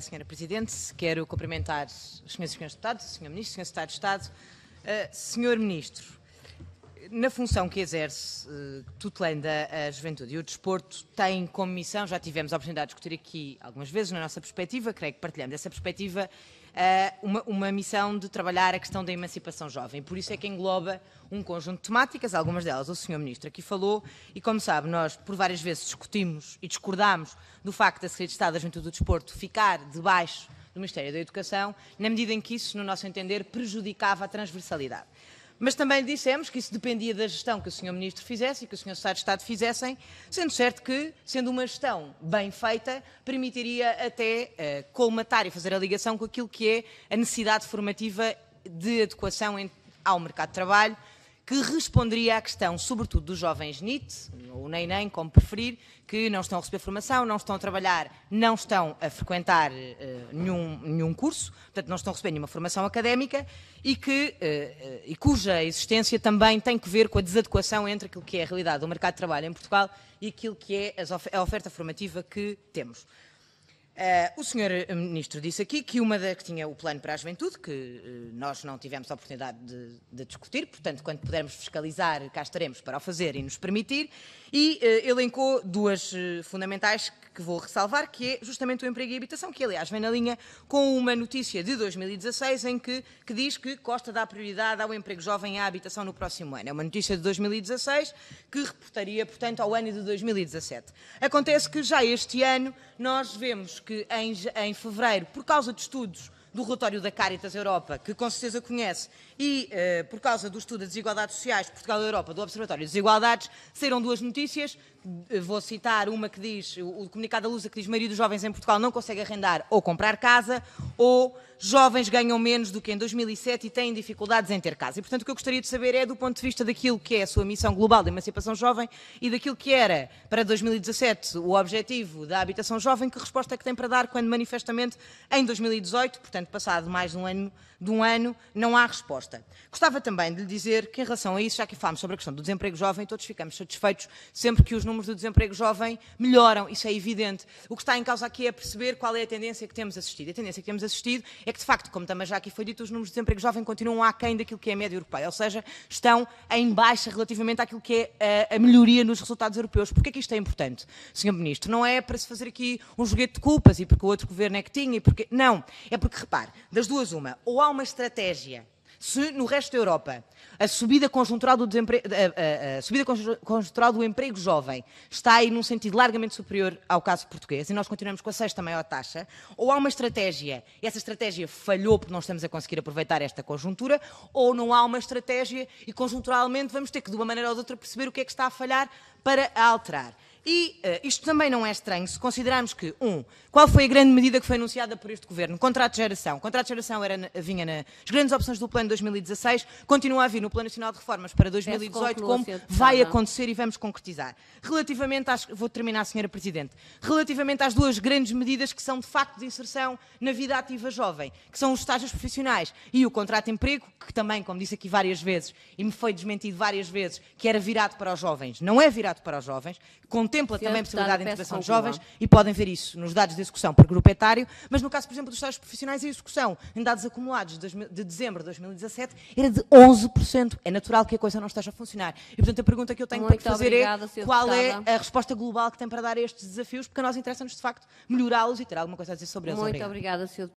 Senhora Presidente, quero cumprimentar os senhores e senhores deputados, o senhor Ministro, o senhor Secretário de Estado, uh, senhor Ministro na função que exerce, eh, tutelando a juventude e o desporto, tem como missão, já tivemos a oportunidade de discutir aqui algumas vezes na nossa perspectiva, creio que partilhando essa perspectiva, eh, uma, uma missão de trabalhar a questão da emancipação jovem. Por isso é que engloba um conjunto de temáticas, algumas delas o Sr. Ministro aqui falou, e como sabe, nós por várias vezes discutimos e discordámos do facto da Secretaria de Estado da Juventude do Desporto ficar debaixo do Ministério da Educação, na medida em que isso, no nosso entender, prejudicava a transversalidade. Mas também dissemos que isso dependia da gestão que o Sr. Ministro fizesse e que o Sr. Secretário de Estado fizessem, sendo certo que, sendo uma gestão bem feita, permitiria até uh, colmatar e fazer a ligação com aquilo que é a necessidade formativa de adequação ao mercado de trabalho, que responderia à questão, sobretudo dos jovens NIT, ou nem nem, como preferir, que não estão a receber formação, não estão a trabalhar, não estão a frequentar uh, nenhum, nenhum curso, portanto não estão a receber nenhuma formação académica e, que, uh, uh, e cuja existência também tem que ver com a desadequação entre aquilo que é a realidade do mercado de trabalho em Portugal e aquilo que é a oferta formativa que temos. Uh, o senhor eh, ministro disse aqui que uma da que tinha o plano para a juventude, que uh, nós não tivemos a oportunidade de, de, discutir, portanto, quando pudermos fiscalizar, cá estaremos para o fazer e nos permitir, e uh, elencou duas fundamentais que vou ressalvar, que é justamente o emprego e a habitação, que aliás vem na linha com uma notícia de 2016 em que, que diz que Costa dá prioridade ao emprego jovem e à habitação no próximo ano. É uma notícia de 2016 que reportaria, portanto, ao ano de 2017. Acontece que já este ano nós vemos que que em, em fevereiro, por causa de estudos do relatório da Caritas Europa, que com certeza conhece, e uh, por causa do estudo das desigualdades sociais de Portugal e Europa, do Observatório de Desigualdades, saíram duas notícias. Eh, vou citar uma que diz, o, o comunicado da Lusa que diz marido jovens em Portugal não consegue arrendar ou comprar casa ou jovens ganham menos do que em 2007 e têm dificuldades em ter casa. E, portanto, o que eu gostaria de saber é, do ponto de vista daquilo que é a sua missão global de emancipação jovem e daquilo que era, para 2017, o objetivo da habitação jovem, que resposta é que tem para dar quando, manifestamente, em 2018, portanto, passado mais de um ano, de um ano não há resposta. Gostava também de lhe dizer que, em relação a isso, já que falámos sobre a questão do desemprego jovem, todos ficamos satisfeitos sempre que os números do desemprego jovem melhoram, isso é evidente. O que está em causa aqui é perceber qual é a tendência que temos assistido. A tendência que temos assistido assistido é que, de facto, como também já aqui foi dito, os números de desemprego jovem continuam aquém daquilo que é a média europeia, ou seja, estão em baixa relativamente àquilo que é eh, a, melhoria nos resultados europeus. Porquê é que isto é importante, Sr. Ministro? Não é para se fazer aqui um joguete de culpas e porque o outro governo é que tinha e porque... Não, é porque, repare, das duas uma, ou há uma estratégia se no resto da Europa a subida conjuntural do, desempre... a, a, a subida conjuntural do emprego jovem está aí num sentido largamente superior ao caso português e nós continuamos com a sexta maior taxa, ou há uma estratégia, e essa estratégia falhou porque não estamos a conseguir aproveitar esta conjuntura, ou não há uma estratégia e conjunturalmente vamos ter que, de uma maneira ou de outra, perceber o que é que está a falhar para a alterar. E uh, isto também não é estranho se considerarmos que, um, qual foi a grande medida que foi anunciada por este governo? Contrato de geração. O contrato de geração era, na, vinha nas grandes opções do plano de 2016, continua a vir no Plano Nacional de Reformas para 2018, como vai acontecer e vamos concretizar. Relativamente às. Vou terminar, Senhora Presidente. Relativamente às duas grandes medidas que são de facto de inserção na vida ativa jovem, que são os estágios profissionais e o contrato de emprego, que também, como disse aqui várias vezes, e me foi desmentido várias vezes, que era virado para os jovens. Não é virado para os jovens. Com contempla Senhor também a possibilidade de integração de jovens e podem ver isso nos dados de execução por grupo etário, mas no caso, por exemplo, dos estágios profissionais, e execução em dados acumulados de dezembro de 2017 era de 11%. É natural que a coisa não esteja a funcionar. E, portanto, a pergunta que eu tenho Muito para fazer é qual é deputada. é a resposta global que tem para dar a estes desafios, porque a nós interessa-nos, de facto, melhorá-los e ter alguma coisa a dizer sobre eles. Muito obrigada, obrigada Sr.